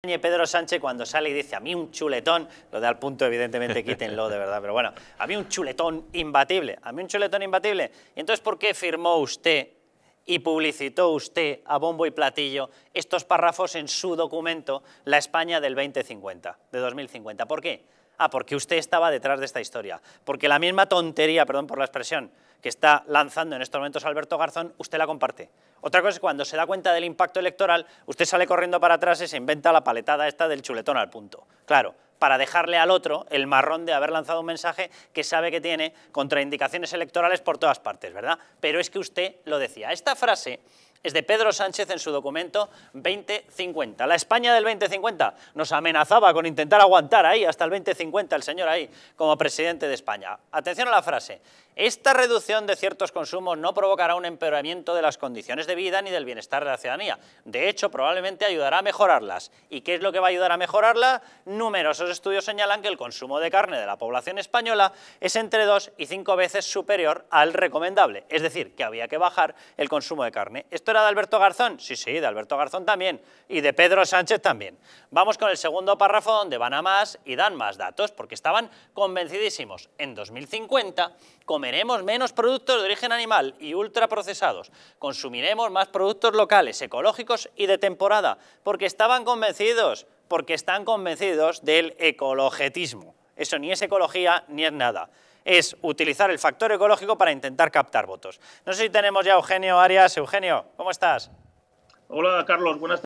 Pedro Sánchez cuando sale y dice a mí un chuletón, lo de al punto evidentemente quítenlo de verdad, pero bueno, a mí un chuletón imbatible, a mí un chuletón imbatible. entonces por qué firmó usted y publicitó usted a bombo y platillo estos párrafos en su documento La España del 2050, de 2050? ¿Por qué? Ah, porque usted estaba detrás de esta historia, porque la misma tontería, perdón por la expresión, que está lanzando en estos momentos Alberto Garzón, usted la comparte. Otra cosa es cuando se da cuenta del impacto electoral, usted sale corriendo para atrás y se inventa la paletada esta del chuletón al punto. Claro, para dejarle al otro el marrón de haber lanzado un mensaje que sabe que tiene contraindicaciones electorales por todas partes, ¿verdad? Pero es que usted lo decía. Esta frase es de Pedro Sánchez en su documento 2050. La España del 2050 nos amenazaba con intentar aguantar ahí hasta el 2050 el señor ahí como presidente de España. Atención a la frase. Esta reducción de ciertos consumos no provocará un empeoramiento de las condiciones de vida ni del bienestar de la ciudadanía. De hecho, probablemente ayudará a mejorarlas. ¿Y qué es lo que va a ayudar a mejorarla? Numerosos estudios señalan que el consumo de carne de la población española es entre dos y cinco veces superior al recomendable. Es decir, que había que bajar el consumo de carne era de Alberto Garzón? Sí, sí, de Alberto Garzón también. Y de Pedro Sánchez también. Vamos con el segundo párrafo donde van a más y dan más datos, porque estaban convencidísimos. En 2050 comeremos menos productos de origen animal y ultraprocesados. Consumiremos más productos locales, ecológicos y de temporada, porque estaban convencidos, porque están convencidos del ecologetismo. Eso ni es ecología ni es nada. Es utilizar el factor ecológico para intentar captar votos. No sé si tenemos ya a Eugenio Arias. Eugenio, ¿cómo estás? Hola, Carlos. Buenas tardes.